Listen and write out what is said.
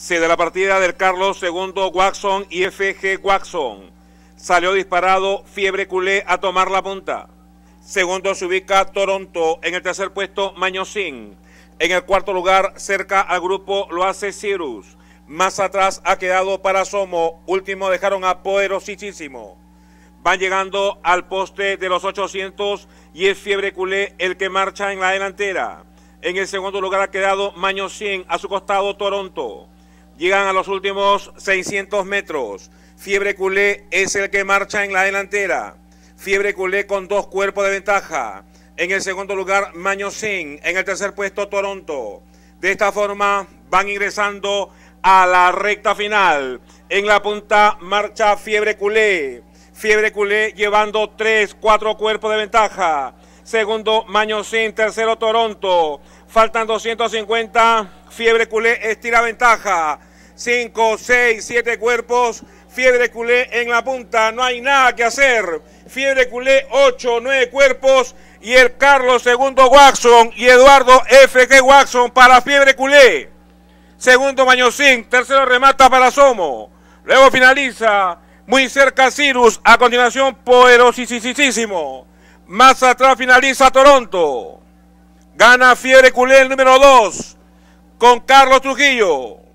Se de la partida del Carlos II Watson y FG Watson. Salió disparado Fiebre Culé a tomar la punta. Segundo se ubica Toronto. En el tercer puesto, Mañosín. En el cuarto lugar, cerca al grupo, lo hace Cyrus. Más atrás ha quedado para Último dejaron a Poderosísimo. Van llegando al poste de los 800 y es Fiebre Culé el que marcha en la delantera. En el segundo lugar ha quedado Mañosín. A su costado, Toronto. Llegan a los últimos 600 metros. Fiebre Culé es el que marcha en la delantera. Fiebre Culé con dos cuerpos de ventaja. En el segundo lugar, Maño Sin. En el tercer puesto, Toronto. De esta forma van ingresando a la recta final. En la punta marcha Fiebre Culé. Fiebre Culé llevando tres, cuatro cuerpos de ventaja. Segundo, Sin. Tercero, Toronto. Faltan 250. Fiebre Culé estira ventaja. Cinco, seis, siete cuerpos. Fiebre culé en la punta, no hay nada que hacer. Fiebre culé 8, 9 cuerpos. Y el Carlos segundo, Watson y Eduardo FG, Watson para Fiebre culé. Segundo Mañosín, tercero remata para Somo. Luego finaliza muy cerca Cirus, a continuación poderosísimo. Más atrás finaliza Toronto. Gana Fiebre Culé el número 2 con Carlos Trujillo.